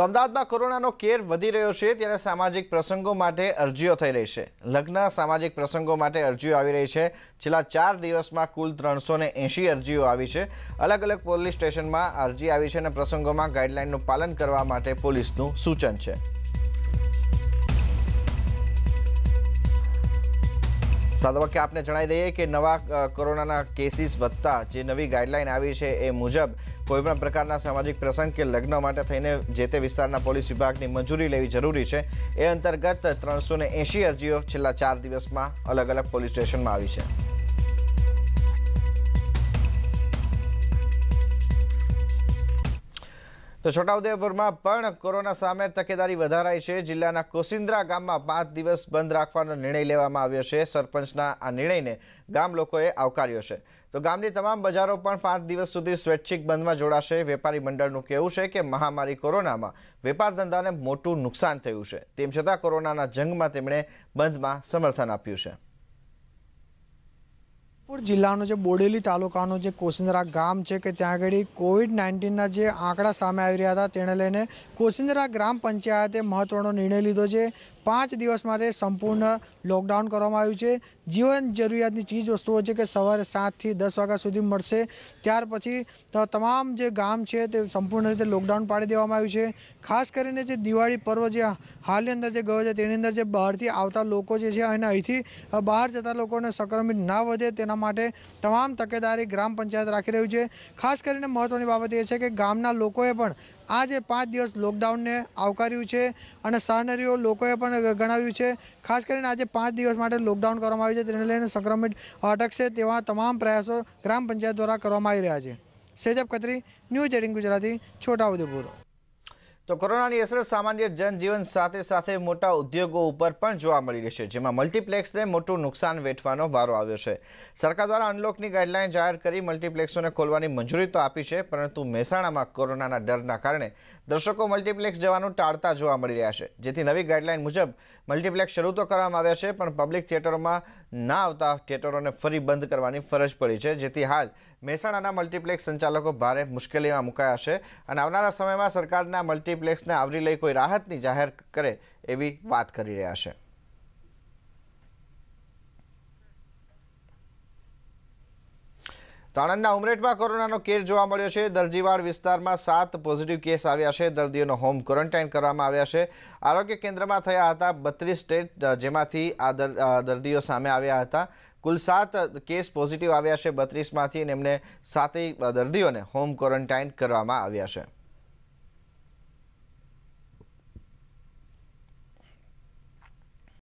તો અમદાવાદમાં કોરોનાનો કેર વધી રહ્યો છે ત્યારે સામાજિક પ્રસંગો માટે અરજીઓ થઈ રહી છે લગ્ન સામાજિક પ્રસંગો માટે અરજીઓ આવી રહી છે છેલ્લા ચાર દિવસમાં કુલ ત્રણસો એંશી અરજીઓ આવી છે અલગ અલગ પોલીસ સ્ટેશનમાં અરજી આવી છે અને પ્રસંગોમાં ગાઈડલાઇનનું પાલન કરવા માટે પોલીસનું સૂચન છે આ કે આપને જણાવી દઈએ કે નવા કોરોનાના કેસીસ વધતા જે નવી ગાઈડલાઈન આવી છે એ મુજબ કોઈપણ પ્રકારના સામાજિક પ્રસંગ કે લગ્ન માટે થઈને જે તે વિસ્તારના પોલીસ વિભાગની મંજૂરી લેવી જરૂરી છે એ અંતર્ગત ત્રણસો એંશી અરજીઓ છેલ્લા ચાર દિવસમાં અલગ અલગ પોલીસ સ્ટેશનમાં આવી છે તો છોટાઉદેપુરમાં પણ કોરોના સામે તકેદારી વધારાઈ છે જિલ્લાના કોસિન્દ્રા ગામમાં પાંચ દિવસ બંધ રાખવાનો નિર્ણય લેવામાં આવ્યો છે સરપંચના આ નિર્ણયને ગામ લોકોએ આવકાર્યો છે તો ગામની તમામ બજારો પણ પાંચ દિવસ સુધી સ્વૈચ્છિક બંધમાં જોડાશે વેપારી મંડળનું કહેવું છે કે મહામારી કોરોનામાં વેપાર ધંધાને મોટું નુકસાન થયું છે તેમ છતાં કોરોનાના જંગમાં તેમણે બંધમાં સમર્થન આપ્યું છે નાગપુર જિલ્લાનો જે બોડેલી તાલુકાનો જે કોસિંદરા ગામ છે કે ત્યાં આગળ કોવિડ નાઇન્ટીનના જે આંકડા સામે આવી રહ્યા હતા તેને લઈને કોસિંદરા ગ્રામ પંચાયતે મહત્ત્વનો નિર્ણય લીધો છે પાંચ દિવસ માટે સંપૂર્ણ લોકડાઉન કરવામાં આવ્યું છે જીવન જરૂરિયાતની ચીજ વસ્તુઓ છે કે સવારે સાતથી દસ વાગ્યા સુધી મળશે ત્યાર પછી તમામ જે ગામ છે તે સંપૂર્ણ રીતે લોકડાઉન પાડી દેવામાં આવ્યું છે ખાસ કરીને જે દિવાળી પર્વ જે હાલની અંદર જે ગયો છે તેની અંદર જે બહારથી આવતા લોકો જે છે અને અહીંથી બહાર જતા લોકોને સંક્રમિત ના વધે તેના માટે તમામ તકેદારી ગ્રામ પંચાયત રાખી રહ્યું છે ખાસ કરીને મહત્ત્વની બાબત એ છે કે ગામના લોકોએ પણ આ જે પાંચ દિવસ લોકડાઉનને આવકાર્યું છે અને સહનરીઓ લોકોએ પણ ગણાવ્યું છે ખાસ કરીને આજે પાંચ દિવસ માટે લોકડાઉન કરવામાં આવ્યું છે તેને લઈને સંક્રમિત અટકશે તેવા તમામ પ્રયાસો ગ્રામ પંચાયત દ્વારા કરવામાં આવી રહ્યા છે સેજબ કતરી ન્યૂઝ એટીન ગુજરાતી છોટાઉદેપુર તો કોરોનાની અસર સામાન્ય જનજીવન સાથે સાથે મોટા ઉદ્યોગો ઉપર પણ જોવા મળી રહી છે જેમાં મલ્ટીપ્લેક્સને મોટું નુકસાન વેઠવાનો વારો આવ્યો છે સરકાર દ્વારા અનલોકની ગાઈડલાઇન જાહેર કરી મલ્ટીપ્લેક્સોને ખોલવાની મંજૂરી તો આપી છે પરંતુ મહેસાણામાં કોરોનાના ડરના કારણે દર્શકો મલ્ટીપ્લેક્સ જવાનું ટાળતા જોવા મળી રહ્યા છે જેથી નવી ગાઈડલાઇન મુજબ મલ્ટીપ્લેક્સ શરૂ તો કરવામાં આવ્યા છે પણ પબ્લિક થિયેટરોમાં ના આવતા થિયેટરોને ફરી બંધ કરવાની ફરજ પડી છે જેથી હાલ મહેસાણાના મલ્ટીપ્લેક્સ સંચાલકો ભારે મુશ્કેલીમાં મુકાયા છે અને આવનારા સમયમાં સરકારના મલ્ટી મલ્ટીપ્લેક્સને આવરી લઈ કોઈ રાહતની જાહેર કરે એવી વાત કરી રહ્યા છે તાણંદના ઉમરેઠમાં કોરોનાનો કેર જોવા મળ્યો છે દરજીવાડ વિસ્તારમાં સાત પોઝિટિવ કેસ આવ્યા છે દર્દીઓનો હોમ ક્વોરન્ટાઇન કરવામાં આવ્યા છે આરોગ્ય કેન્દ્રમાં થયા હતા બત્રીસ ટેસ્ટ જેમાંથી આ દર્દીઓ સામે આવ્યા હતા કુલ સાત કેસ પોઝિટિવ આવ્યા છે બત્રીસમાંથી અને એમને સાતેય દર્દીઓને હોમ ક્વોરન્ટાઇન કરવામાં આવ્યા છે